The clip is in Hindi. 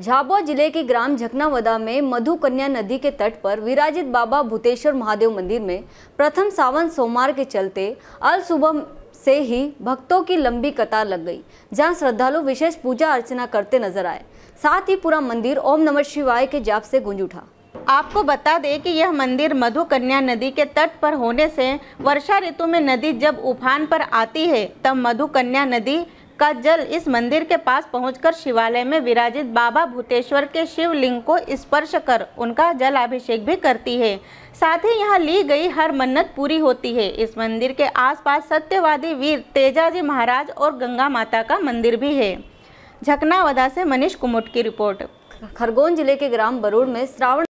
झाबुआ जिले के ग्राम झकनावदा में मधुकन्या नदी के तट पर विराजित बाबा भूतेश्वर महादेव मंदिर में प्रथम सावन सोमवार के चलते अल सुबह से ही भक्तों की लंबी कतार लग गई जहां श्रद्धालु विशेष पूजा अर्चना करते नजर आए साथ ही पूरा मंदिर ओम नमः शिवाय के जाप से गूंज उठा आपको बता दें कि यह मंदिर मधुकन्या नदी के तट पर होने से वर्षा ऋतु में नदी जब उफान पर आती है तब मधुकन्या नदी का जल इस मंदिर के पास पहुंचकर शिवालय में विराजित बाबा भूतेश्वर के शिवलिंग को स्पर्श कर उनका जल अभिषेक भी करती है साथ ही यहाँ ली गई हर मन्नत पूरी होती है इस मंदिर के आसपास सत्यवादी वीर तेजाजी महाराज और गंगा माता का मंदिर भी है झकनावदा से मनीष कुमुट की रिपोर्ट खरगोन जिले के ग्राम बरूड में श्रावण